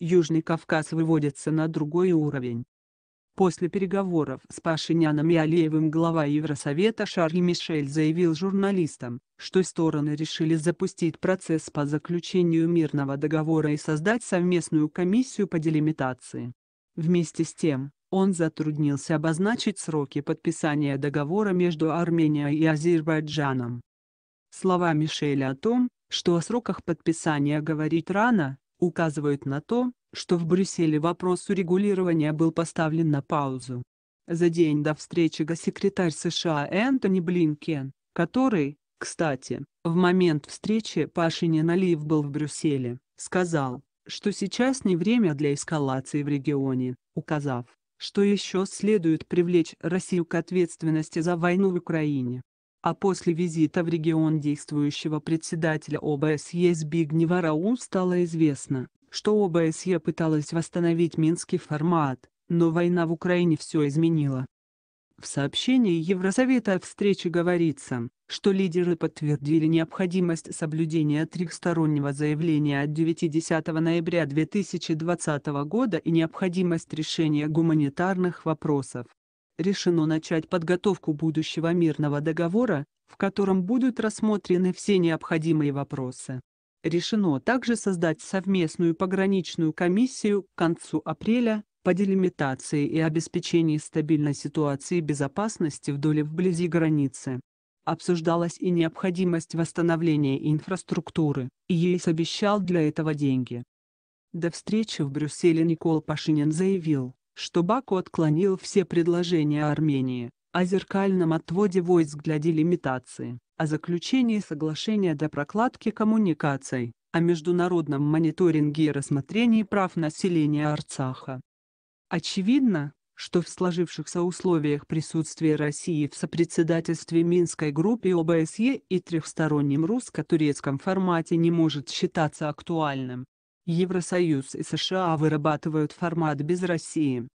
Южный Кавказ выводится на другой уровень. После переговоров с Пашиняном и Алиевым глава Евросовета Шарль Мишель заявил журналистам, что стороны решили запустить процесс по заключению мирного договора и создать совместную комиссию по делимитации. Вместе с тем, он затруднился обозначить сроки подписания договора между Арменией и Азербайджаном. Слова Мишеля о том, что о сроках подписания говорить рано, указывают на то, что в Брюсселе вопрос урегулирования был поставлен на паузу. За день до встречи госсекретарь США Энтони Блинкен, который, кстати, в момент встречи Пашинин Алиев был в Брюсселе, сказал, что сейчас не время для эскалации в регионе, указав, что еще следует привлечь Россию к ответственности за войну в Украине а после визита в регион действующего председателя ОБСЕ Збигнева Рау стало известно, что ОБСЕ пыталась восстановить минский формат, но война в Украине все изменила. В сообщении Евросовета о встрече говорится, что лидеры подтвердили необходимость соблюдения трехстороннего заявления от 9 ноября 2020 года и необходимость решения гуманитарных вопросов решено начать подготовку будущего мирного договора, в котором будут рассмотрены все необходимые вопросы. Решено также создать совместную пограничную комиссию к концу апреля по делимитации и обеспечении стабильной ситуации безопасности вдоль и вблизи границы. Обсуждалась и необходимость восстановления инфраструктуры, и ей обещал для этого деньги. До встречи в Брюсселе Никол Пашинин заявил, что Баку отклонил все предложения Армении о зеркальном отводе войск для делимитации, о заключении соглашения для прокладки коммуникаций, о международном мониторинге и рассмотрении прав населения Арцаха. Очевидно, что в сложившихся условиях присутствия России в сопредседательстве Минской группы ОБСЕ и трехстороннем русско-турецком формате не может считаться актуальным. Евросоюз и США вырабатывают формат без России.